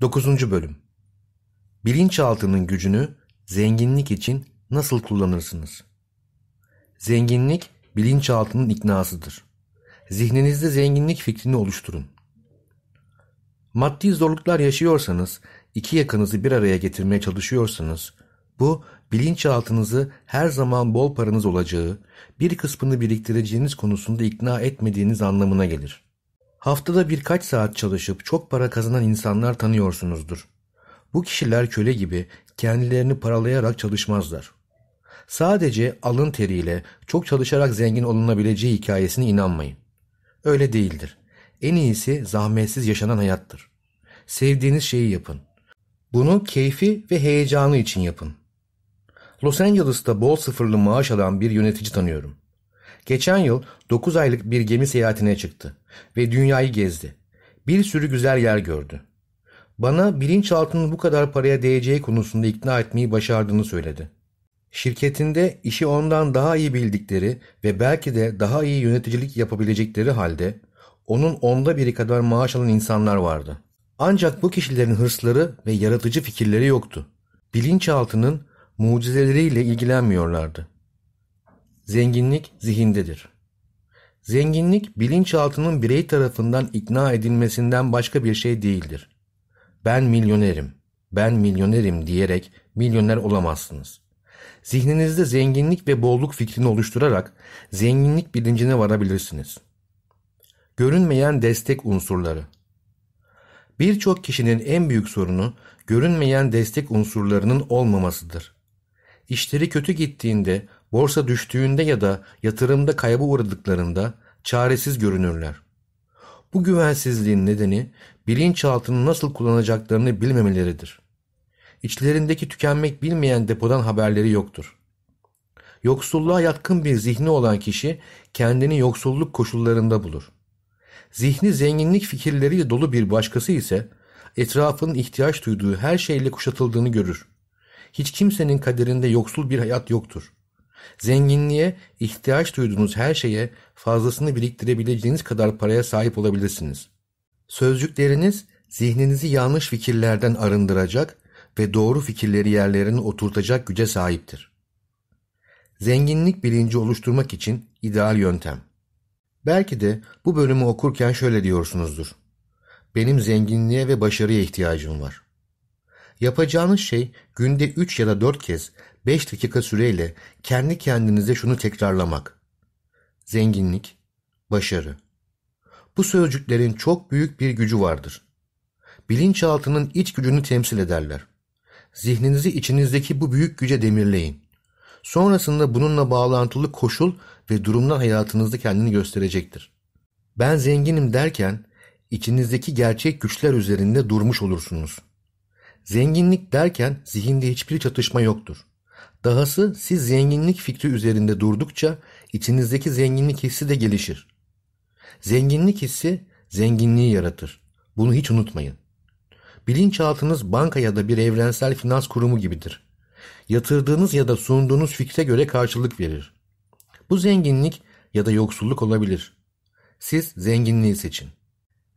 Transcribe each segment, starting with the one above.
9. Bölüm Bilinçaltının gücünü zenginlik için nasıl kullanırsınız? Zenginlik bilinçaltının iknasıdır. Zihninizde zenginlik fikrini oluşturun. Maddi zorluklar yaşıyorsanız, iki yakınızı bir araya getirmeye çalışıyorsanız, bu bilinçaltınızı her zaman bol paranız olacağı, bir kısmını biriktireceğiniz konusunda ikna etmediğiniz anlamına gelir.'' Haftada birkaç saat çalışıp çok para kazanan insanlar tanıyorsunuzdur. Bu kişiler köle gibi kendilerini paralayarak çalışmazlar. Sadece alın teriyle çok çalışarak zengin olunabileceği hikayesine inanmayın. Öyle değildir. En iyisi zahmetsiz yaşanan hayattır. Sevdiğiniz şeyi yapın. Bunu keyfi ve heyecanı için yapın. Los Angeles'ta bol sıfırlı maaş alan bir yönetici tanıyorum. Geçen yıl 9 aylık bir gemi seyahatine çıktı ve dünyayı gezdi. Bir sürü güzel yer gördü. Bana bilinçaltının bu kadar paraya değeceği konusunda ikna etmeyi başardığını söyledi. Şirketinde işi ondan daha iyi bildikleri ve belki de daha iyi yöneticilik yapabilecekleri halde onun onda biri kadar maaş alan insanlar vardı. Ancak bu kişilerin hırsları ve yaratıcı fikirleri yoktu. Bilinçaltının mucizeleriyle ilgilenmiyorlardı. Zenginlik zihindedir. Zenginlik bilinçaltının birey tarafından ikna edilmesinden başka bir şey değildir. Ben milyonerim, ben milyonerim diyerek milyoner olamazsınız. Zihninizde zenginlik ve bolluk fikrini oluşturarak zenginlik bilincine varabilirsiniz. Görünmeyen destek unsurları Birçok kişinin en büyük sorunu görünmeyen destek unsurlarının olmamasıdır. İşleri kötü gittiğinde borsa düştüğünde ya da yatırımda kayba uğradıklarında çaresiz görünürler. Bu güvensizliğin nedeni bilinçaltını nasıl kullanacaklarını bilmemeleridir. İçlerindeki tükenmek bilmeyen depodan haberleri yoktur. Yoksulluğa yatkın bir zihni olan kişi kendini yoksulluk koşullarında bulur. Zihni zenginlik fikirleriyle dolu bir başkası ise etrafının ihtiyaç duyduğu her şeyle kuşatıldığını görür. Hiç kimsenin kaderinde yoksul bir hayat yoktur. Zenginliğe, ihtiyaç duyduğunuz her şeye fazlasını biriktirebileceğiniz kadar paraya sahip olabilirsiniz. Sözcükleriniz zihninizi yanlış fikirlerden arındıracak ve doğru fikirleri yerlerine oturtacak güce sahiptir. Zenginlik bilinci oluşturmak için ideal yöntem. Belki de bu bölümü okurken şöyle diyorsunuzdur. Benim zenginliğe ve başarıya ihtiyacım var. Yapacağınız şey günde 3 ya da 4 kez 5 dakika süreyle kendi kendinize şunu tekrarlamak. Zenginlik, başarı. Bu sözcüklerin çok büyük bir gücü vardır. Bilinçaltının iç gücünü temsil ederler. Zihninizi içinizdeki bu büyük güce demirleyin. Sonrasında bununla bağlantılı koşul ve durumlar hayatınızda kendini gösterecektir. Ben zenginim derken içinizdeki gerçek güçler üzerinde durmuş olursunuz. Zenginlik derken zihinde hiçbir çatışma yoktur. Dahası siz zenginlik fikri üzerinde durdukça içinizdeki zenginlik hissi de gelişir. Zenginlik hissi zenginliği yaratır. Bunu hiç unutmayın. Bilinçaltınız banka ya da bir evrensel finans kurumu gibidir. Yatırdığınız ya da sunduğunuz fikre göre karşılık verir. Bu zenginlik ya da yoksulluk olabilir. Siz zenginliği seçin.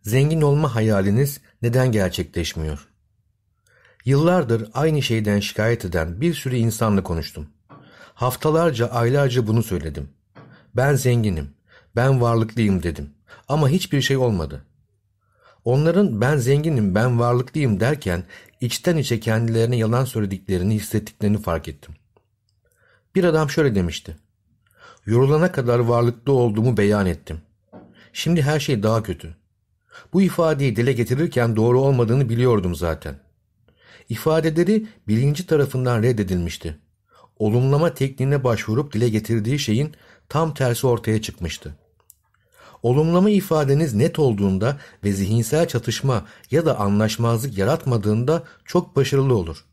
Zengin olma hayaliniz neden gerçekleşmiyor? Yıllardır aynı şeyden şikayet eden bir sürü insanla konuştum. Haftalarca, aylarca bunu söyledim. Ben zenginim, ben varlıklıyım dedim. Ama hiçbir şey olmadı. Onların ben zenginim, ben varlıklıyım derken içten içe kendilerine yalan söylediklerini hissettiklerini fark ettim. Bir adam şöyle demişti. Yorulana kadar varlıklı olduğumu beyan ettim. Şimdi her şey daha kötü. Bu ifadeyi dile getirirken doğru olmadığını biliyordum zaten.'' İfadeleri bilinci tarafından reddedilmişti. Olumlama tekniğine başvurup dile getirdiği şeyin tam tersi ortaya çıkmıştı. Olumlama ifadeniz net olduğunda ve zihinsel çatışma ya da anlaşmazlık yaratmadığında çok başarılı olur.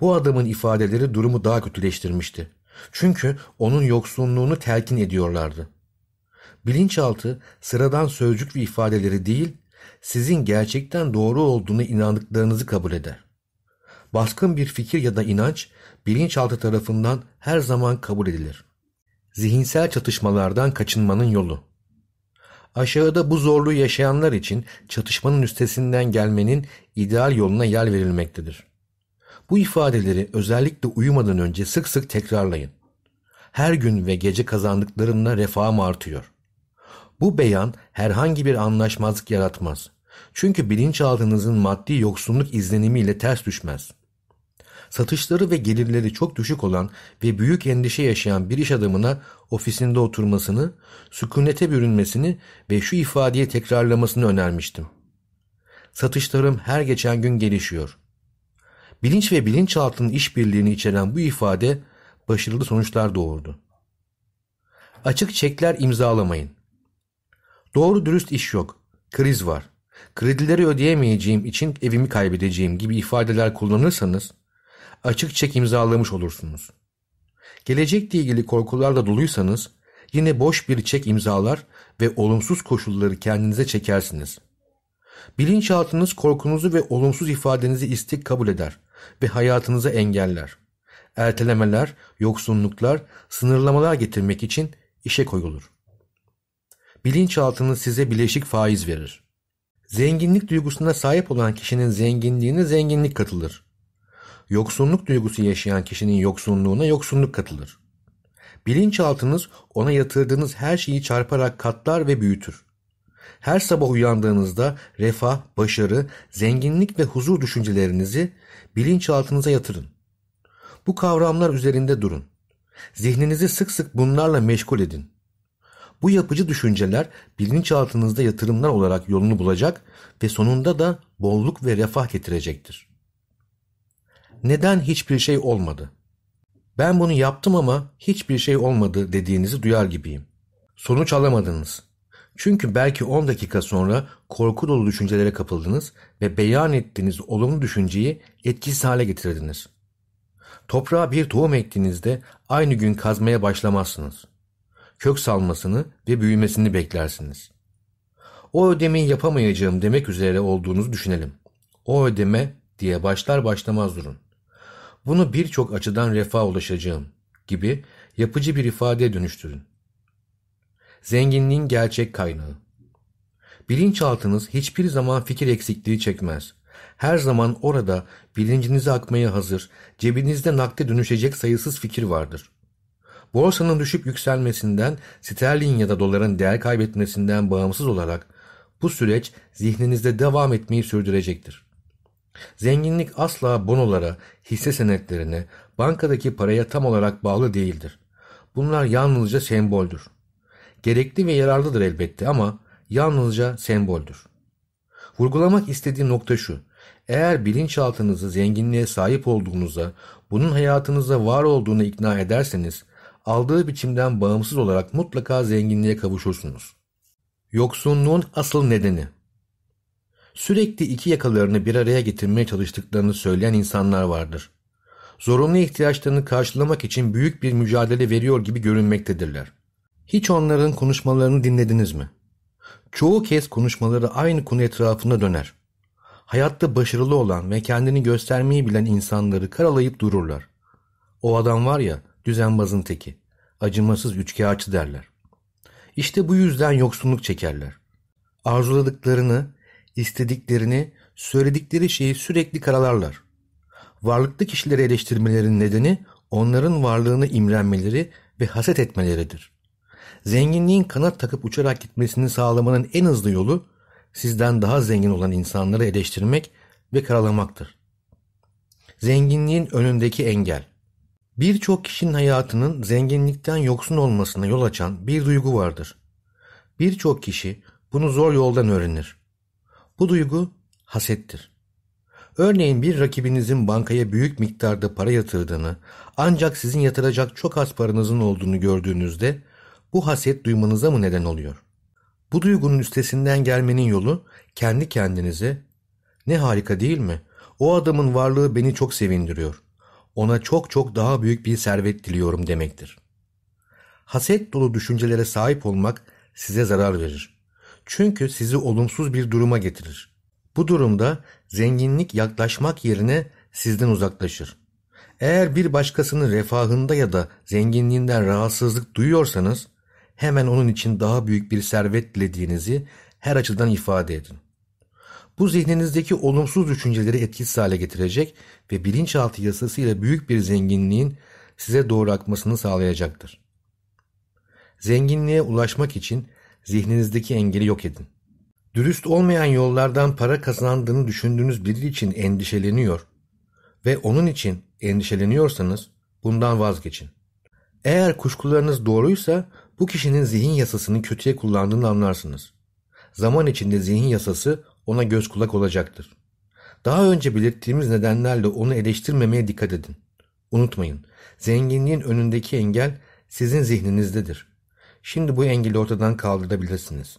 Bu adamın ifadeleri durumu daha kötüleştirmişti. Çünkü onun yoksunluğunu telkin ediyorlardı. Bilinçaltı sıradan sözcük ve ifadeleri değil, sizin gerçekten doğru olduğunu inandıklarınızı kabul eder baskın bir fikir ya da inanç bilinçaltı tarafından her zaman kabul edilir. Zihinsel çatışmalardan kaçınmanın yolu Aşağıda bu zorluğu yaşayanlar için çatışmanın üstesinden gelmenin ideal yoluna yer verilmektedir. Bu ifadeleri özellikle uyumadan önce sık sık tekrarlayın. Her gün ve gece kazandıklarımla refahım artıyor. Bu beyan herhangi bir anlaşmazlık yaratmaz. Çünkü bilinçaltınızın maddi yoksunluk izlenimiyle ters düşmez. Satışları ve gelirleri çok düşük olan ve büyük endişe yaşayan bir iş adamına ofisinde oturmasını, sükunete bürünmesini ve şu ifadeyi tekrarlamasını önermiştim. Satışlarım her geçen gün gelişiyor. Bilinç ve bilinçaltının işbirliğini içeren bu ifade başarılı sonuçlar doğurdu. Açık çekler imzalamayın. Doğru dürüst iş yok. Kriz var kredileri ödeyemeyeceğim için evimi kaybedeceğim gibi ifadeler kullanırsanız açık çek imzalamış olursunuz. Gelecekle ilgili korkularla doluysanız yine boş bir çek imzalar ve olumsuz koşulları kendinize çekersiniz. Bilinçaltınız korkunuzu ve olumsuz ifadenizi istik kabul eder ve hayatınıza engeller. Ertelemeler, yoksunluklar, sınırlamalar getirmek için işe koyulur. Bilinçaltınız size bileşik faiz verir. Zenginlik duygusuna sahip olan kişinin zenginliğine zenginlik katılır. Yoksunluk duygusu yaşayan kişinin yoksunluğuna yoksunluk katılır. Bilinçaltınız ona yatırdığınız her şeyi çarparak katlar ve büyütür. Her sabah uyandığınızda refah, başarı, zenginlik ve huzur düşüncelerinizi bilinçaltınıza yatırın. Bu kavramlar üzerinde durun. Zihninizi sık sık bunlarla meşgul edin. Bu yapıcı düşünceler bilinçaltınızda yatırımlar olarak yolunu bulacak ve sonunda da bolluk ve refah getirecektir. Neden hiçbir şey olmadı? Ben bunu yaptım ama hiçbir şey olmadı dediğinizi duyar gibiyim. Sonuç alamadınız. Çünkü belki 10 dakika sonra korku dolu düşüncelere kapıldınız ve beyan ettiğiniz olumlu düşünceyi etkisiz hale getirdiniz. Toprağa bir tohum ektiğinizde aynı gün kazmaya başlamazsınız.'' kök salmasını ve büyümesini beklersiniz. O ödemeyi yapamayacağım demek üzere olduğunuzu düşünelim. O ödeme diye başlar başlamaz durun. Bunu birçok açıdan refaha ulaşacağım gibi yapıcı bir ifadeye dönüştürün. Zenginliğin gerçek kaynağı. Bilinçaltınız hiçbir zaman fikir eksikliği çekmez. Her zaman orada bilincinize akmaya hazır, cebinizde nakde dönüşecek sayısız fikir vardır borsanın düşüp yükselmesinden, sterlin ya da doların değer kaybetmesinden bağımsız olarak bu süreç zihninizde devam etmeyi sürdürecektir. Zenginlik asla bonolara, hisse senetlerine, bankadaki paraya tam olarak bağlı değildir. Bunlar yalnızca semboldür. Gerekli ve yararlıdır elbette ama yalnızca semboldür. Vurgulamak istediğim nokta şu. Eğer bilinçaltınızı zenginliğe sahip olduğunuza, bunun hayatınızda var olduğunu ikna ederseniz aldığı biçimden bağımsız olarak mutlaka zenginliğe kavuşursunuz. Yoksunluğun asıl nedeni Sürekli iki yakalarını bir araya getirmeye çalıştıklarını söyleyen insanlar vardır. Zorunlu ihtiyaçlarını karşılamak için büyük bir mücadele veriyor gibi görünmektedirler. Hiç onların konuşmalarını dinlediniz mi? Çoğu kez konuşmaları aynı konu etrafında döner. Hayatta başarılı olan ve kendini göstermeyi bilen insanları karalayıp dururlar. O adam var ya düzenbazın teki acımasız üçkağıtçı derler. İşte bu yüzden yoksunluk çekerler. Arzuladıklarını, istediklerini, söyledikleri şeyi sürekli karalarlar. Varlıklı kişileri eleştirmelerin nedeni onların varlığını imrenmeleri ve haset etmeleridir. Zenginliğin kanat takıp uçarak gitmesini sağlamanın en hızlı yolu sizden daha zengin olan insanları eleştirmek ve karalamaktır. Zenginliğin önündeki engel Birçok kişinin hayatının zenginlikten yoksun olmasına yol açan bir duygu vardır. Birçok kişi bunu zor yoldan öğrenir. Bu duygu hasettir. Örneğin bir rakibinizin bankaya büyük miktarda para yatırdığını ancak sizin yatıracak çok az paranızın olduğunu gördüğünüzde bu haset duymanıza mı neden oluyor? Bu duygunun üstesinden gelmenin yolu kendi kendinize ne harika değil mi? O adamın varlığı beni çok sevindiriyor ona çok çok daha büyük bir servet diliyorum demektir. Haset dolu düşüncelere sahip olmak size zarar verir. Çünkü sizi olumsuz bir duruma getirir. Bu durumda zenginlik yaklaşmak yerine sizden uzaklaşır. Eğer bir başkasının refahında ya da zenginliğinden rahatsızlık duyuyorsanız hemen onun için daha büyük bir servet dilediğinizi her açıdan ifade edin. Bu zihninizdeki olumsuz düşünceleri etkisiz hale getirecek ve bilinçaltı yasasıyla büyük bir zenginliğin size doğru akmasını sağlayacaktır. Zenginliğe ulaşmak için zihninizdeki engeli yok edin. Dürüst olmayan yollardan para kazandığını düşündüğünüz biri için endişeleniyor ve onun için endişeleniyorsanız bundan vazgeçin. Eğer kuşkularınız doğruysa bu kişinin zihin yasasını kötüye kullandığını anlarsınız. Zaman içinde zihin yasası ona göz kulak olacaktır. Daha önce belirttiğimiz nedenlerle onu eleştirmemeye dikkat edin. Unutmayın, zenginliğin önündeki engel sizin zihninizdedir. Şimdi bu engeli ortadan kaldırabilirsiniz.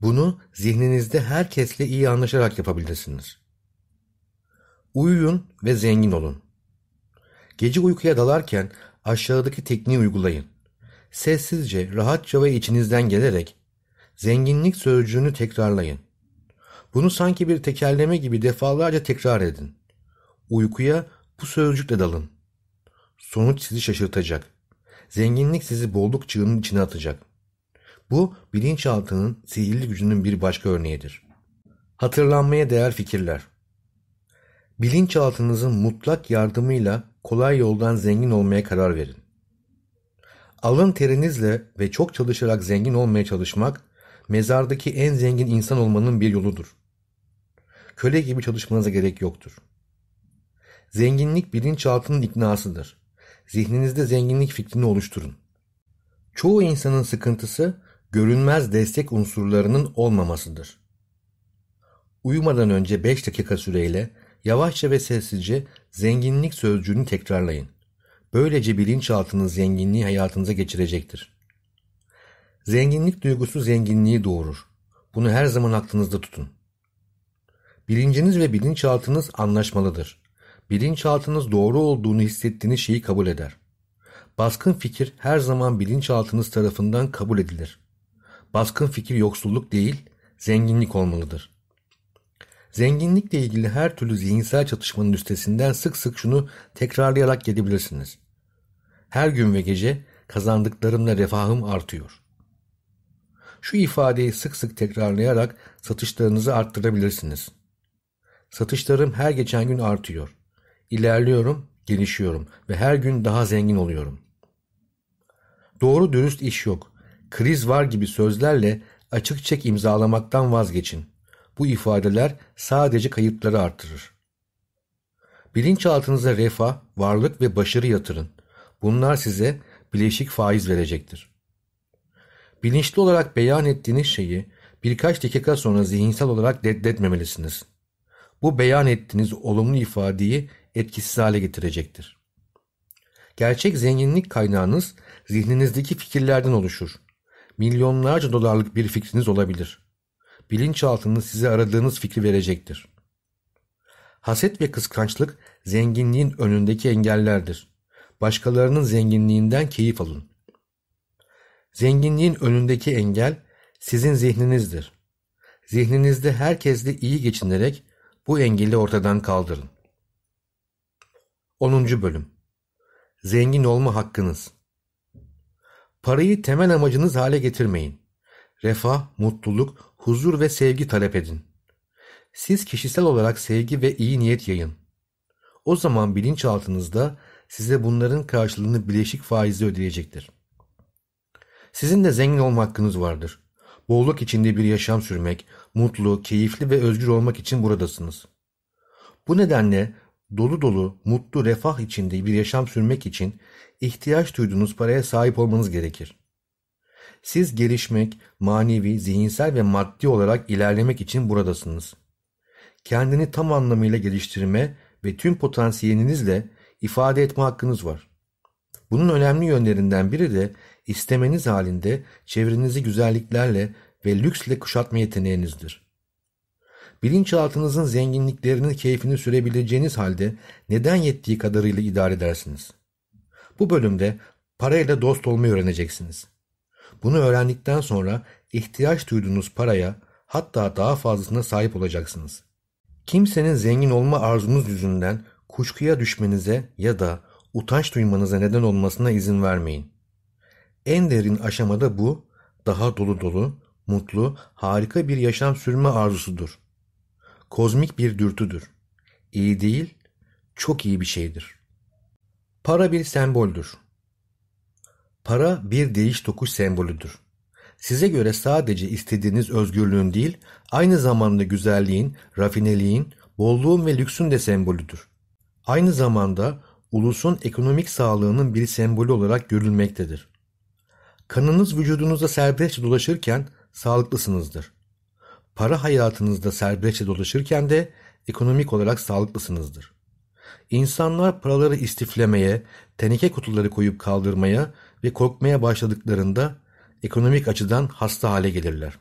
Bunu zihninizde herkesle iyi anlaşarak yapabilirsiniz. Uyuyun ve zengin olun. Gece uykuya dalarken aşağıdaki tekniği uygulayın. Sessizce, rahatça ve içinizden gelerek zenginlik sözcüğünü tekrarlayın. Bunu sanki bir tekerleme gibi defalarca tekrar edin. Uykuya bu sözcükle dalın. Sonuç sizi şaşırtacak. Zenginlik sizi bolluk çığının içine atacak. Bu bilinçaltının sihirli gücünün bir başka örneğidir. Hatırlanmaya değer fikirler. Bilinçaltınızın mutlak yardımıyla kolay yoldan zengin olmaya karar verin. Alın terinizle ve çok çalışarak zengin olmaya çalışmak, mezardaki en zengin insan olmanın bir yoludur köle gibi çalışmanıza gerek yoktur. Zenginlik bilinçaltının iknasıdır. Zihninizde zenginlik fikrini oluşturun. Çoğu insanın sıkıntısı görünmez destek unsurlarının olmamasıdır. Uyumadan önce 5 dakika süreyle yavaşça ve sessizce zenginlik sözcüğünü tekrarlayın. Böylece bilinçaltınız zenginliği hayatınıza geçirecektir. Zenginlik duygusu zenginliği doğurur. Bunu her zaman aklınızda tutun. Bilinciniz ve bilinçaltınız anlaşmalıdır. Bilinçaltınız doğru olduğunu hissettiğiniz şeyi kabul eder. Baskın fikir her zaman bilinçaltınız tarafından kabul edilir. Baskın fikir yoksulluk değil, zenginlik olmalıdır. Zenginlikle ilgili her türlü zihinsel çatışmanın üstesinden sık sık şunu tekrarlayarak gelebilirsiniz. Her gün ve gece kazandıklarımla refahım artıyor. Şu ifadeyi sık sık tekrarlayarak satışlarınızı arttırabilirsiniz. Satışlarım her geçen gün artıyor. İlerliyorum, gelişiyorum ve her gün daha zengin oluyorum. Doğru dürüst iş yok. Kriz var gibi sözlerle açık çek imzalamaktan vazgeçin. Bu ifadeler sadece kayıpları artırır. Bilinçaltınıza refah, varlık ve başarı yatırın. Bunlar size bileşik faiz verecektir. Bilinçli olarak beyan ettiğiniz şeyi birkaç dakika sonra zihinsel olarak reddetmemelisiniz bu beyan ettiğiniz olumlu ifadeyi etkisiz hale getirecektir. Gerçek zenginlik kaynağınız zihninizdeki fikirlerden oluşur. Milyonlarca dolarlık bir fikriniz olabilir. Bilinçaltınız size aradığınız fikri verecektir. Haset ve kıskançlık zenginliğin önündeki engellerdir. Başkalarının zenginliğinden keyif alın. Zenginliğin önündeki engel sizin zihninizdir. Zihninizde herkesle iyi geçinerek bu engeli ortadan kaldırın. 10. Bölüm Zengin olma hakkınız Parayı temel amacınız hale getirmeyin. Refah, mutluluk, huzur ve sevgi talep edin. Siz kişisel olarak sevgi ve iyi niyet yayın. O zaman bilinçaltınızda size bunların karşılığını bileşik faizle ödeyecektir. Sizin de zengin olma hakkınız vardır bolluk içinde bir yaşam sürmek, mutlu, keyifli ve özgür olmak için buradasınız. Bu nedenle dolu dolu, mutlu, refah içinde bir yaşam sürmek için ihtiyaç duyduğunuz paraya sahip olmanız gerekir. Siz gelişmek, manevi, zihinsel ve maddi olarak ilerlemek için buradasınız. Kendini tam anlamıyla geliştirme ve tüm potansiyelinizle ifade etme hakkınız var. Bunun önemli yönlerinden biri de istemeniz halinde çevrenizi güzelliklerle ve lüksle kuşatma yeteneğinizdir. Bilinçaltınızın zenginliklerinin keyfini sürebileceğiniz halde neden yettiği kadarıyla idare edersiniz. Bu bölümde parayla dost olmayı öğreneceksiniz. Bunu öğrendikten sonra ihtiyaç duyduğunuz paraya hatta daha fazlasına sahip olacaksınız. Kimsenin zengin olma arzunuz yüzünden kuşkuya düşmenize ya da utanç duymanıza neden olmasına izin vermeyin. En derin aşamada bu, daha dolu dolu, mutlu, harika bir yaşam sürme arzusudur. Kozmik bir dürtüdür. İyi değil, çok iyi bir şeydir. Para bir semboldür. Para bir değiş tokuş sembolüdür. Size göre sadece istediğiniz özgürlüğün değil, aynı zamanda güzelliğin, rafineliğin, bolluğun ve lüksün de sembolüdür. Aynı zamanda ulusun ekonomik sağlığının bir sembolü olarak görülmektedir. Kanınız vücudunuzda serbestçe dolaşırken sağlıklısınızdır. Para hayatınızda serbestçe dolaşırken de ekonomik olarak sağlıklısınızdır. İnsanlar paraları istiflemeye, teneke kutuları koyup kaldırmaya ve korkmaya başladıklarında ekonomik açıdan hasta hale gelirler.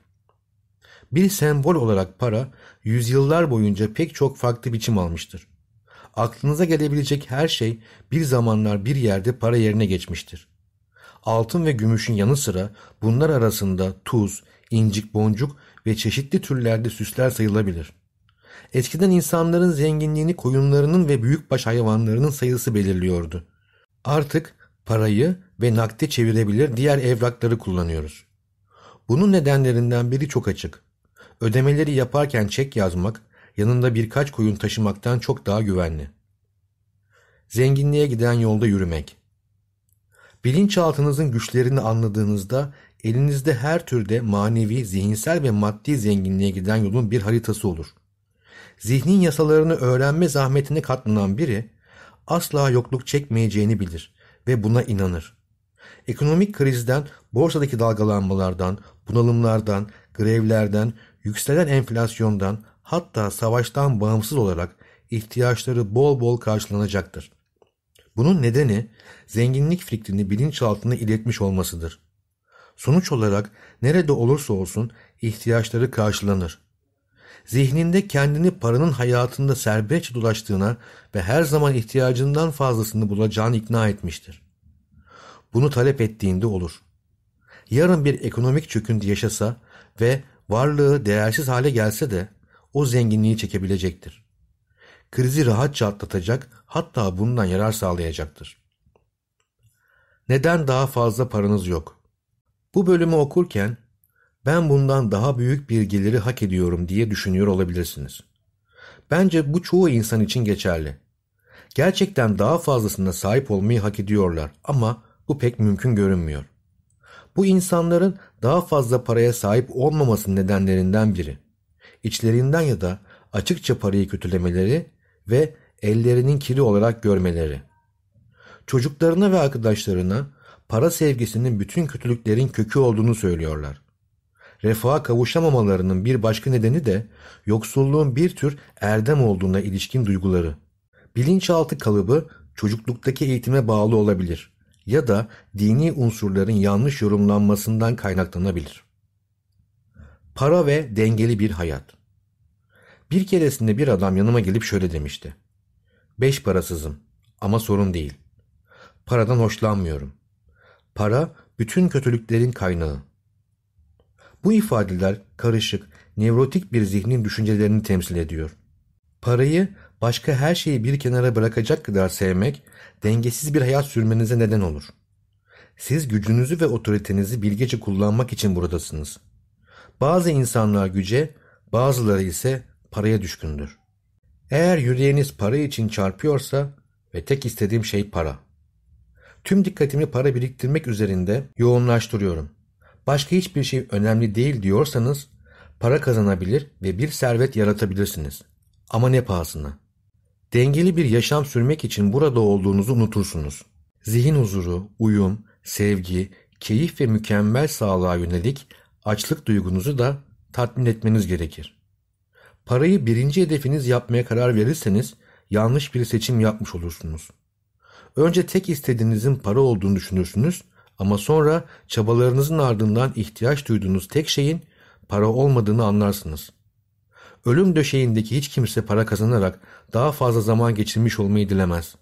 Bir sembol olarak para yüzyıllar boyunca pek çok farklı biçim almıştır. Aklınıza gelebilecek her şey bir zamanlar bir yerde para yerine geçmiştir. Altın ve gümüşün yanı sıra bunlar arasında tuz, incik boncuk ve çeşitli türlerde süsler sayılabilir. Eskiden insanların zenginliğini koyunlarının ve büyükbaş hayvanlarının sayısı belirliyordu. Artık parayı ve nakde çevirebilir diğer evrakları kullanıyoruz. Bunun nedenlerinden biri çok açık. Ödemeleri yaparken çek yazmak, yanında birkaç koyun taşımaktan çok daha güvenli. Zenginliğe giden yolda yürümek. Bilinçaltınızın güçlerini anladığınızda elinizde her türde manevi, zihinsel ve maddi zenginliğe giden yolun bir haritası olur. Zihnin yasalarını öğrenme zahmetine katlanan biri asla yokluk çekmeyeceğini bilir ve buna inanır. Ekonomik krizden, borsadaki dalgalanmalardan, bunalımlardan, grevlerden, yükselen enflasyondan hatta savaştan bağımsız olarak ihtiyaçları bol bol karşılanacaktır. Bunun nedeni zenginlik fikrini bilinçaltına iletmiş olmasıdır. Sonuç olarak nerede olursa olsun ihtiyaçları karşılanır. Zihninde kendini paranın hayatında serbestçe dolaştığına ve her zaman ihtiyacından fazlasını bulacağını ikna etmiştir. Bunu talep ettiğinde olur. Yarın bir ekonomik çöküntü yaşasa ve varlığı değersiz hale gelse de o zenginliği çekebilecektir krizi rahatça atlatacak hatta bundan yarar sağlayacaktır. Neden daha fazla paranız yok? Bu bölümü okurken ben bundan daha büyük bir geliri hak ediyorum diye düşünüyor olabilirsiniz. Bence bu çoğu insan için geçerli. Gerçekten daha fazlasına sahip olmayı hak ediyorlar ama bu pek mümkün görünmüyor. Bu insanların daha fazla paraya sahip olmamasının nedenlerinden biri. İçlerinden ya da açıkça parayı kötülemeleri ve ellerinin kiri olarak görmeleri. Çocuklarına ve arkadaşlarına para sevgisinin bütün kötülüklerin kökü olduğunu söylüyorlar. Refaha kavuşamamalarının bir başka nedeni de yoksulluğun bir tür erdem olduğuna ilişkin duyguları. Bilinçaltı kalıbı çocukluktaki eğitime bağlı olabilir ya da dini unsurların yanlış yorumlanmasından kaynaklanabilir. Para ve dengeli bir hayat. Bir keresinde bir adam yanıma gelip şöyle demişti. Beş parasızım ama sorun değil. Paradan hoşlanmıyorum. Para bütün kötülüklerin kaynağı. Bu ifadeler karışık, nevrotik bir zihnin düşüncelerini temsil ediyor. Parayı başka her şeyi bir kenara bırakacak kadar sevmek dengesiz bir hayat sürmenize neden olur. Siz gücünüzü ve otoritenizi bilgece kullanmak için buradasınız. Bazı insanlar güce, bazıları ise paraya düşkündür. Eğer yüreğiniz para için çarpıyorsa ve tek istediğim şey para. Tüm dikkatimi para biriktirmek üzerinde yoğunlaştırıyorum. Başka hiçbir şey önemli değil diyorsanız para kazanabilir ve bir servet yaratabilirsiniz. Ama ne pahasına. Dengeli bir yaşam sürmek için burada olduğunuzu unutursunuz. Zihin huzuru, uyum, sevgi, keyif ve mükemmel sağlığa yönelik açlık duygunuzu da tatmin etmeniz gerekir. Parayı birinci hedefiniz yapmaya karar verirseniz yanlış bir seçim yapmış olursunuz. Önce tek istediğinizin para olduğunu düşünürsünüz ama sonra çabalarınızın ardından ihtiyaç duyduğunuz tek şeyin para olmadığını anlarsınız. Ölüm döşeğindeki hiç kimse para kazanarak daha fazla zaman geçirmiş olmayı dilemez.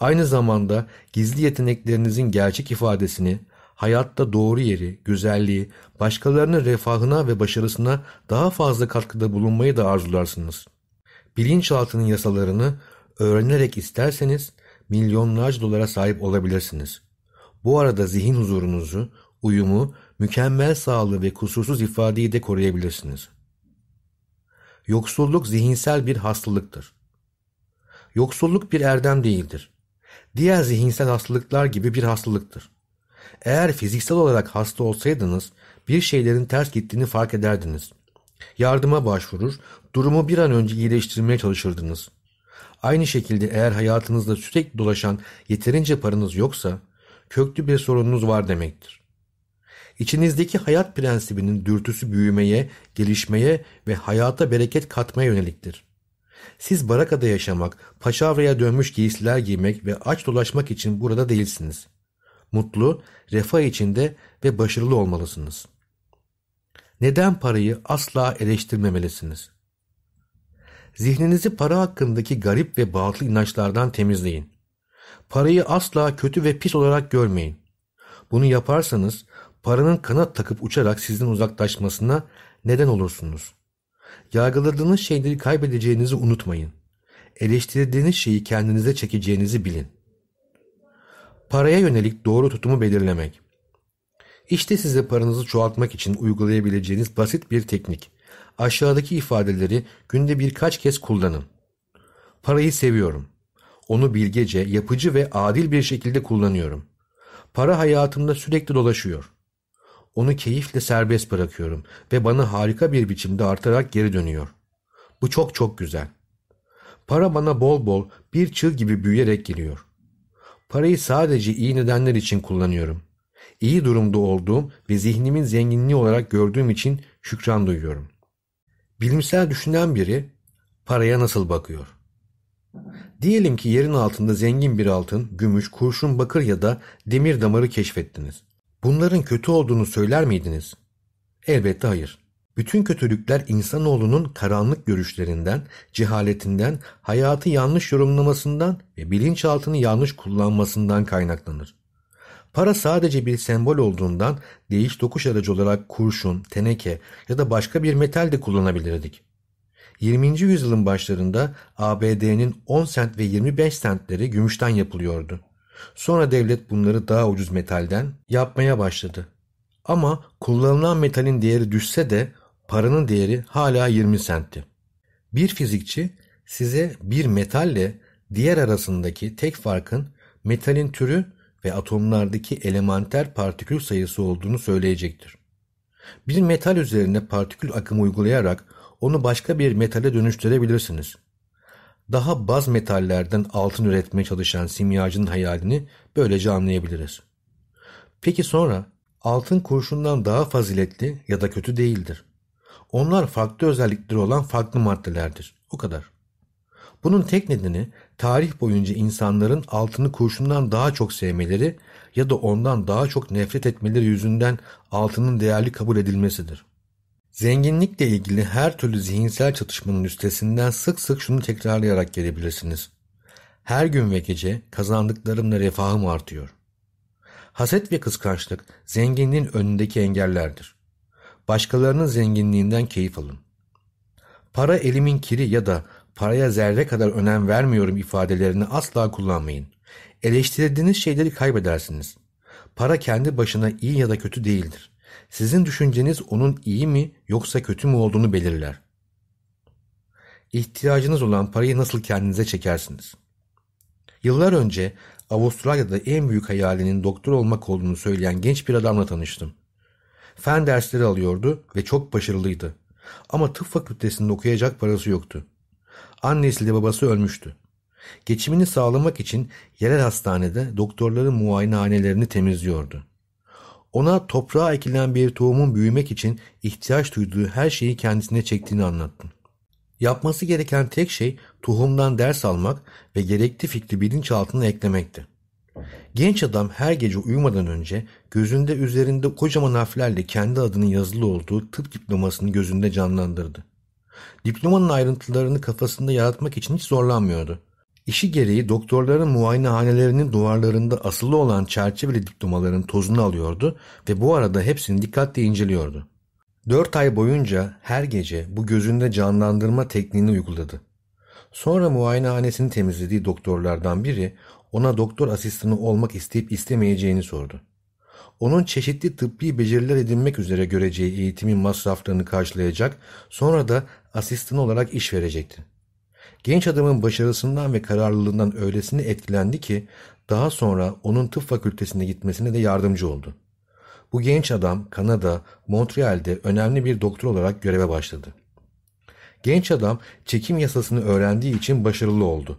Aynı zamanda gizli yeteneklerinizin gerçek ifadesini, hayatta doğru yeri, güzelliği, başkalarının refahına ve başarısına daha fazla katkıda bulunmayı da arzularsınız. Bilinçaltının yasalarını öğrenerek isterseniz milyonlarca dolara sahip olabilirsiniz. Bu arada zihin huzurunuzu, uyumu, mükemmel sağlığı ve kusursuz ifadeyi de koruyabilirsiniz. Yoksulluk zihinsel bir hastalıktır. Yoksulluk bir erdem değildir. Diğer zihinsel hastalıklar gibi bir hastalıktır. Eğer fiziksel olarak hasta olsaydınız bir şeylerin ters gittiğini fark ederdiniz. Yardıma başvurur, durumu bir an önce iyileştirmeye çalışırdınız. Aynı şekilde eğer hayatınızda sürekli dolaşan yeterince paranız yoksa köklü bir sorununuz var demektir. İçinizdeki hayat prensibinin dürtüsü büyümeye, gelişmeye ve hayata bereket katmaya yöneliktir. Siz barakada yaşamak, paçavraya dönmüş giysiler giymek ve aç dolaşmak için burada değilsiniz mutlu, refah içinde ve başarılı olmalısınız. Neden parayı asla eleştirmemelisiniz? Zihninizi para hakkındaki garip ve batıl inançlardan temizleyin. Parayı asla kötü ve pis olarak görmeyin. Bunu yaparsanız paranın kanat takıp uçarak sizden uzaklaşmasına neden olursunuz. Yargıladığınız şeyleri kaybedeceğinizi unutmayın. Eleştirdiğiniz şeyi kendinize çekeceğinizi bilin. Paraya yönelik doğru tutumu belirlemek. İşte size paranızı çoğaltmak için uygulayabileceğiniz basit bir teknik. Aşağıdaki ifadeleri günde birkaç kez kullanın. Parayı seviyorum. Onu bilgece, yapıcı ve adil bir şekilde kullanıyorum. Para hayatımda sürekli dolaşıyor. Onu keyifle serbest bırakıyorum ve bana harika bir biçimde artarak geri dönüyor. Bu çok çok güzel. Para bana bol bol bir çığ gibi büyüyerek geliyor.'' Parayı sadece iyi nedenler için kullanıyorum. İyi durumda olduğum ve zihnimin zenginliği olarak gördüğüm için şükran duyuyorum. Bilimsel düşünen biri paraya nasıl bakıyor? Diyelim ki yerin altında zengin bir altın, gümüş, kurşun, bakır ya da demir damarı keşfettiniz. Bunların kötü olduğunu söyler miydiniz? Elbette hayır. Bütün kötülükler insanoğlunun karanlık görüşlerinden, cehaletinden, hayatı yanlış yorumlamasından ve bilinçaltını yanlış kullanmasından kaynaklanır. Para sadece bir sembol olduğundan değiş dokuş aracı olarak kurşun, teneke ya da başka bir metal de kullanabilirdik. 20. yüzyılın başlarında ABD'nin 10 sent ve 25 sentleri gümüşten yapılıyordu. Sonra devlet bunları daha ucuz metalden yapmaya başladı. Ama kullanılan metalin değeri düşse de Paranın değeri hala 20 sentti. Bir fizikçi size bir metalle diğer arasındaki tek farkın metalin türü ve atomlardaki elementer partikül sayısı olduğunu söyleyecektir. Bir metal üzerine partikül akımı uygulayarak onu başka bir metale dönüştürebilirsiniz. Daha baz metallerden altın üretmeye çalışan simyacının hayalini böylece anlayabiliriz. Peki sonra altın kurşundan daha faziletli ya da kötü değildir. Onlar farklı özellikleri olan farklı maddelerdir. O kadar. Bunun tek nedeni tarih boyunca insanların altını kurşundan daha çok sevmeleri ya da ondan daha çok nefret etmeleri yüzünden altının değerli kabul edilmesidir. Zenginlikle ilgili her türlü zihinsel çatışmanın üstesinden sık sık şunu tekrarlayarak gelebilirsiniz. Her gün ve gece kazandıklarımla refahım artıyor. Haset ve kıskançlık zenginliğin önündeki engellerdir başkalarının zenginliğinden keyif alın. Para elimin kiri ya da paraya zerre kadar önem vermiyorum ifadelerini asla kullanmayın. Eleştirdiğiniz şeyleri kaybedersiniz. Para kendi başına iyi ya da kötü değildir. Sizin düşünceniz onun iyi mi yoksa kötü mü olduğunu belirler. İhtiyacınız olan parayı nasıl kendinize çekersiniz? Yıllar önce Avustralya'da en büyük hayalinin doktor olmak olduğunu söyleyen genç bir adamla tanıştım fen dersleri alıyordu ve çok başarılıydı. Ama tıp fakültesinde okuyacak parası yoktu. Annesi de babası ölmüştü. Geçimini sağlamak için yerel hastanede doktorların muayenehanelerini temizliyordu. Ona toprağa ekilen bir tohumun büyümek için ihtiyaç duyduğu her şeyi kendisine çektiğini anlattım. Yapması gereken tek şey tohumdan ders almak ve gerekli fikri bilinçaltına eklemekti. Genç adam her gece uyumadan önce gözünde üzerinde kocaman harflerle kendi adının yazılı olduğu tıp diplomasını gözünde canlandırdı. Diplomanın ayrıntılarını kafasında yaratmak için hiç zorlanmıyordu. İşi gereği doktorların muayenehanelerinin duvarlarında asılı olan çerçeveli diplomaların tozunu alıyordu ve bu arada hepsini dikkatle inceliyordu. Dört ay boyunca her gece bu gözünde canlandırma tekniğini uyguladı. Sonra muayenehanesini temizlediği doktorlardan biri ona doktor asistanı olmak isteyip istemeyeceğini sordu. Onun çeşitli tıbbi beceriler edinmek üzere göreceği eğitimin masraflarını karşılayacak, sonra da asistan olarak iş verecekti. Genç adamın başarısından ve kararlılığından öylesine etkilendi ki daha sonra onun tıp fakültesine gitmesine de yardımcı oldu. Bu genç adam Kanada, Montreal'de önemli bir doktor olarak göreve başladı. Genç adam çekim yasasını öğrendiği için başarılı oldu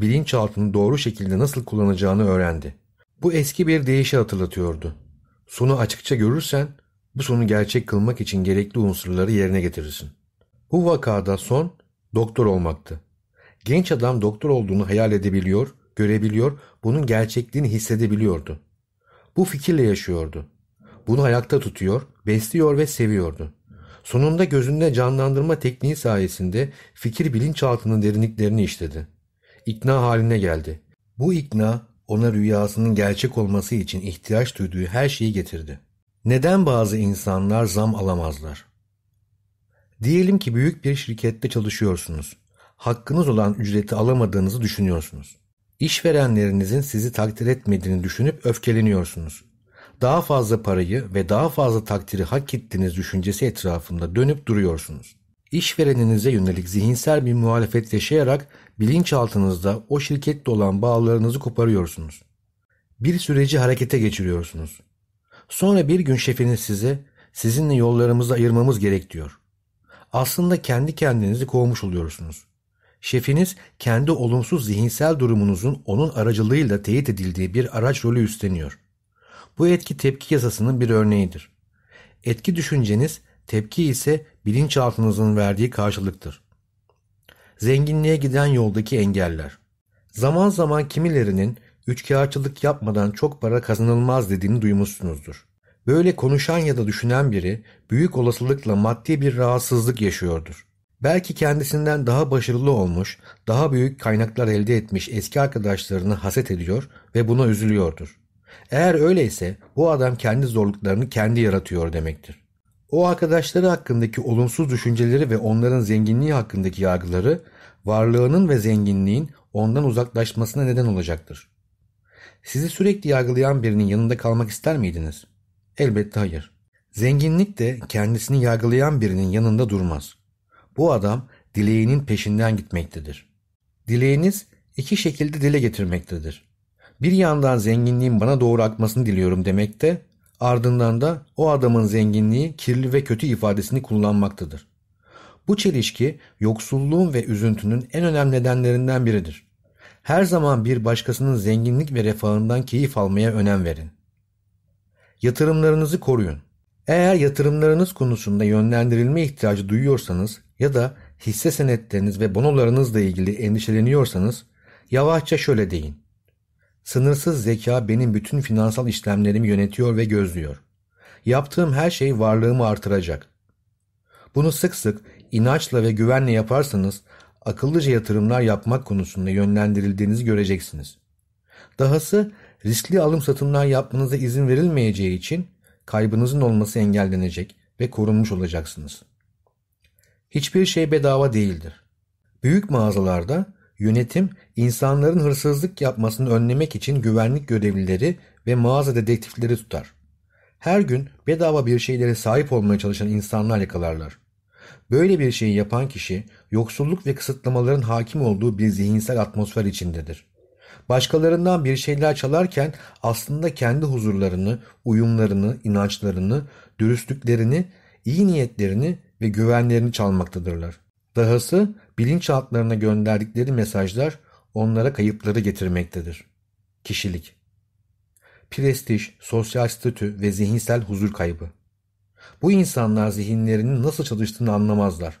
bilinçaltını doğru şekilde nasıl kullanacağını öğrendi. Bu eski bir deyişi hatırlatıyordu. Sonu açıkça görürsen bu sonu gerçek kılmak için gerekli unsurları yerine getirirsin. Bu vakada son doktor olmaktı. Genç adam doktor olduğunu hayal edebiliyor, görebiliyor, bunun gerçekliğini hissedebiliyordu. Bu fikirle yaşıyordu. Bunu ayakta tutuyor, besliyor ve seviyordu. Sonunda gözünde canlandırma tekniği sayesinde fikir bilinçaltının derinliklerini işledi ikna haline geldi. Bu ikna ona rüyasının gerçek olması için ihtiyaç duyduğu her şeyi getirdi. Neden bazı insanlar zam alamazlar? Diyelim ki büyük bir şirkette çalışıyorsunuz. Hakkınız olan ücreti alamadığınızı düşünüyorsunuz. İşverenlerinizin sizi takdir etmediğini düşünüp öfkeleniyorsunuz. Daha fazla parayı ve daha fazla takdiri hak ettiğiniz düşüncesi etrafında dönüp duruyorsunuz. İşvereninize yönelik zihinsel bir muhalefet yaşayarak Bilinçaltınızda o şirketle olan bağlarınızı koparıyorsunuz. Bir süreci harekete geçiriyorsunuz. Sonra bir gün şefiniz size sizinle yollarımızı ayırmamız gerek diyor. Aslında kendi kendinizi kovmuş oluyorsunuz. Şefiniz kendi olumsuz zihinsel durumunuzun onun aracılığıyla teyit edildiği bir araç rolü üstleniyor. Bu etki tepki yasasının bir örneğidir. Etki düşünceniz, tepki ise bilinçaltınızın verdiği karşılıktır zenginliğe giden yoldaki engeller. Zaman zaman kimilerinin üçkağıtçılık yapmadan çok para kazanılmaz dediğini duymuşsunuzdur. Böyle konuşan ya da düşünen biri büyük olasılıkla maddi bir rahatsızlık yaşıyordur. Belki kendisinden daha başarılı olmuş, daha büyük kaynaklar elde etmiş eski arkadaşlarını haset ediyor ve buna üzülüyordur. Eğer öyleyse bu adam kendi zorluklarını kendi yaratıyor demektir. O arkadaşları hakkındaki olumsuz düşünceleri ve onların zenginliği hakkındaki yargıları varlığının ve zenginliğin ondan uzaklaşmasına neden olacaktır. Sizi sürekli yargılayan birinin yanında kalmak ister miydiniz? Elbette hayır. Zenginlik de kendisini yargılayan birinin yanında durmaz. Bu adam dileğinin peşinden gitmektedir. Dileğiniz iki şekilde dile getirmektedir. Bir yandan zenginliğin bana doğru akmasını diliyorum demekte, Ardından da o adamın zenginliği kirli ve kötü ifadesini kullanmaktadır. Bu çelişki yoksulluğun ve üzüntünün en önemli nedenlerinden biridir. Her zaman bir başkasının zenginlik ve refahından keyif almaya önem verin. Yatırımlarınızı koruyun. Eğer yatırımlarınız konusunda yönlendirilme ihtiyacı duyuyorsanız ya da hisse senetleriniz ve bonolarınızla ilgili endişeleniyorsanız yavaşça şöyle deyin. Sınırsız zeka benim bütün finansal işlemlerimi yönetiyor ve gözlüyor. Yaptığım her şey varlığımı artıracak. Bunu sık sık inançla ve güvenle yaparsanız akıllıca yatırımlar yapmak konusunda yönlendirildiğinizi göreceksiniz. Dahası riskli alım satımlar yapmanıza izin verilmeyeceği için kaybınızın olması engellenecek ve korunmuş olacaksınız. Hiçbir şey bedava değildir. Büyük mağazalarda Yönetim, insanların hırsızlık yapmasını önlemek için güvenlik görevlileri ve mağaza dedektifleri tutar. Her gün bedava bir şeylere sahip olmaya çalışan insanlar yakalarlar. Böyle bir şeyi yapan kişi yoksulluk ve kısıtlamaların hakim olduğu bir zihinsel atmosfer içindedir. Başkalarından bir şeyler çalarken aslında kendi huzurlarını, uyumlarını, inançlarını, dürüstlüklerini, iyi niyetlerini ve güvenlerini çalmaktadırlar. Dahası bilinçaltlarına gönderdikleri mesajlar onlara kayıpları getirmektedir. Kişilik Prestij, sosyal statü ve zihinsel huzur kaybı. Bu insanlar zihinlerinin nasıl çalıştığını anlamazlar.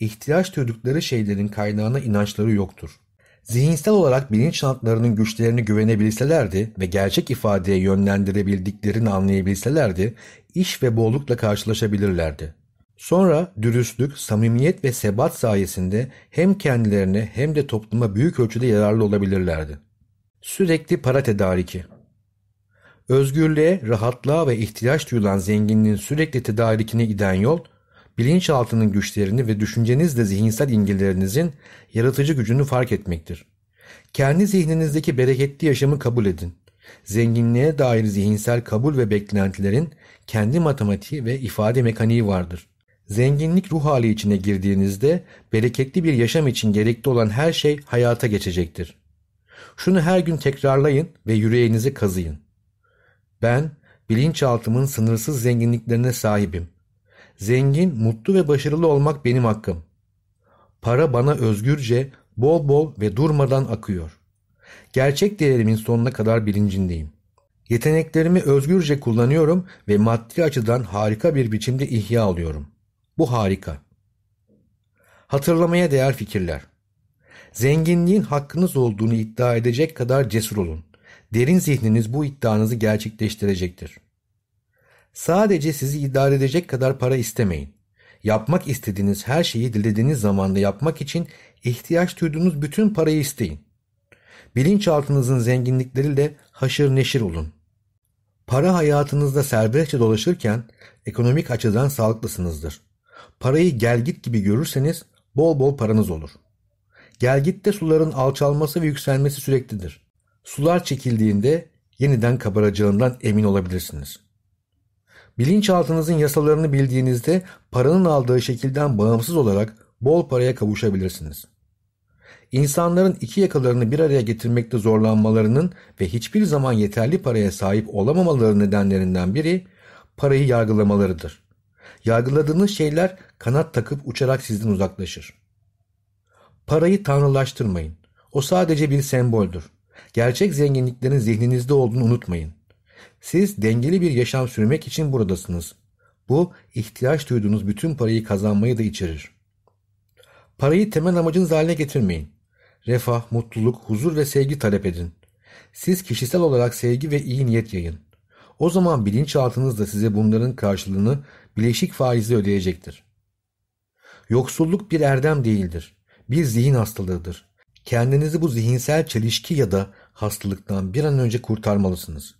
İhtiyaç duydukları şeylerin kaynağına inançları yoktur. Zihinsel olarak bilinçaltlarının güçlerini güvenebilselerdi ve gerçek ifadeye yönlendirebildiklerini anlayabilselerdi, iş ve bollukla karşılaşabilirlerdi. Sonra dürüstlük, samimiyet ve sebat sayesinde hem kendilerine hem de topluma büyük ölçüde yararlı olabilirlerdi. Sürekli para tedariki Özgürlüğe, rahatlığa ve ihtiyaç duyulan zenginliğin sürekli tedarikine giden yol, bilinçaltının güçlerini ve düşüncenizle zihinsel ilgilerinizin yaratıcı gücünü fark etmektir. Kendi zihninizdeki bereketli yaşamı kabul edin. Zenginliğe dair zihinsel kabul ve beklentilerin kendi matematiği ve ifade mekaniği vardır. Zenginlik ruh hali içine girdiğinizde bereketli bir yaşam için gerekli olan her şey hayata geçecektir. Şunu her gün tekrarlayın ve yüreğinizi kazıyın. Ben bilinçaltımın sınırsız zenginliklerine sahibim. Zengin, mutlu ve başarılı olmak benim hakkım. Para bana özgürce, bol bol ve durmadan akıyor. Gerçek değerimin sonuna kadar bilincindeyim. Yeteneklerimi özgürce kullanıyorum ve maddi açıdan harika bir biçimde ihya alıyorum. Bu harika. Hatırlamaya değer fikirler. Zenginliğin hakkınız olduğunu iddia edecek kadar cesur olun. Derin zihniniz bu iddianızı gerçekleştirecektir. Sadece sizi idare edecek kadar para istemeyin. Yapmak istediğiniz her şeyi dilediğiniz zamanda yapmak için ihtiyaç duyduğunuz bütün parayı isteyin. Bilinçaltınızın zenginlikleriyle haşır neşir olun. Para hayatınızda serbestçe dolaşırken ekonomik açıdan sağlıklısınızdır. Parayı gelgit gibi görürseniz bol bol paranız olur. Gelgitte suların alçalması ve yükselmesi süreklidir. Sular çekildiğinde yeniden kabaracağından emin olabilirsiniz. Bilinçaltınızın yasalarını bildiğinizde paranın aldığı şekilden bağımsız olarak bol paraya kavuşabilirsiniz. İnsanların iki yakalarını bir araya getirmekte zorlanmalarının ve hiçbir zaman yeterli paraya sahip olamamaları nedenlerinden biri parayı yargılamalarıdır. Yargıladığınız şeyler kanat takıp uçarak sizden uzaklaşır. Parayı tanrılaştırmayın. O sadece bir semboldür. Gerçek zenginliklerin zihninizde olduğunu unutmayın. Siz dengeli bir yaşam sürmek için buradasınız. Bu ihtiyaç duyduğunuz bütün parayı kazanmayı da içerir. Parayı temel amacınız haline getirmeyin. Refah, mutluluk, huzur ve sevgi talep edin. Siz kişisel olarak sevgi ve iyi niyet yayın. O zaman bilinçaltınız da size bunların karşılığını bileşik faizle ödeyecektir. Yoksulluk bir erdem değildir. Bir zihin hastalığıdır. Kendinizi bu zihinsel çelişki ya da hastalıktan bir an önce kurtarmalısınız.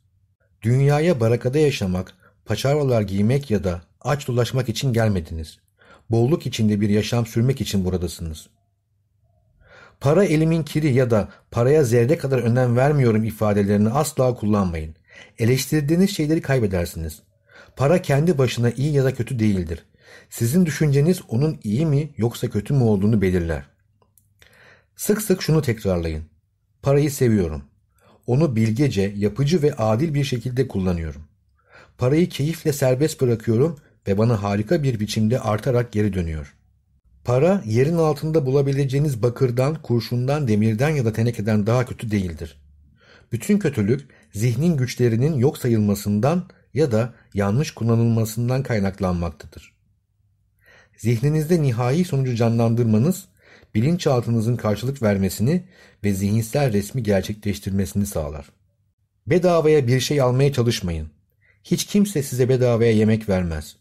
Dünyaya barakada yaşamak, paçavralar giymek ya da aç dolaşmak için gelmediniz. Bolluk içinde bir yaşam sürmek için buradasınız. Para elimin kiri ya da paraya zerre kadar önem vermiyorum ifadelerini asla kullanmayın. Eleştirdiğiniz şeyleri kaybedersiniz. Para kendi başına iyi ya da kötü değildir. Sizin düşünceniz onun iyi mi yoksa kötü mü olduğunu belirler. Sık sık şunu tekrarlayın. Parayı seviyorum. Onu bilgece, yapıcı ve adil bir şekilde kullanıyorum. Parayı keyifle serbest bırakıyorum ve bana harika bir biçimde artarak geri dönüyor. Para yerin altında bulabileceğiniz bakırdan, kurşundan, demirden ya da tenekeden daha kötü değildir. Bütün kötülük zihnin güçlerinin yok sayılmasından ya da yanlış kullanılmasından kaynaklanmaktadır. Zihninizde nihai sonucu canlandırmanız, bilinçaltınızın karşılık vermesini ve zihinsel resmi gerçekleştirmesini sağlar. Bedavaya bir şey almaya çalışmayın. Hiç kimse size bedavaya yemek vermez.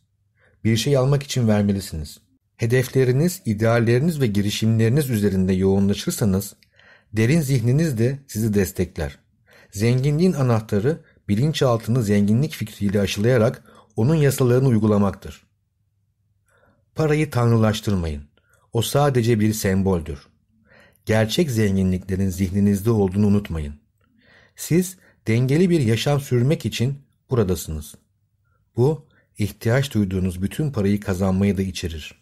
Bir şey almak için vermelisiniz. Hedefleriniz, idealleriniz ve girişimleriniz üzerinde yoğunlaşırsanız, derin zihniniz de sizi destekler. Zenginliğin anahtarı bilinçaltını zenginlik fikriyle aşılayarak onun yasalarını uygulamaktır. Parayı tanrılaştırmayın. O sadece bir semboldür. Gerçek zenginliklerin zihninizde olduğunu unutmayın. Siz dengeli bir yaşam sürmek için buradasınız. Bu ihtiyaç duyduğunuz bütün parayı kazanmayı da içerir.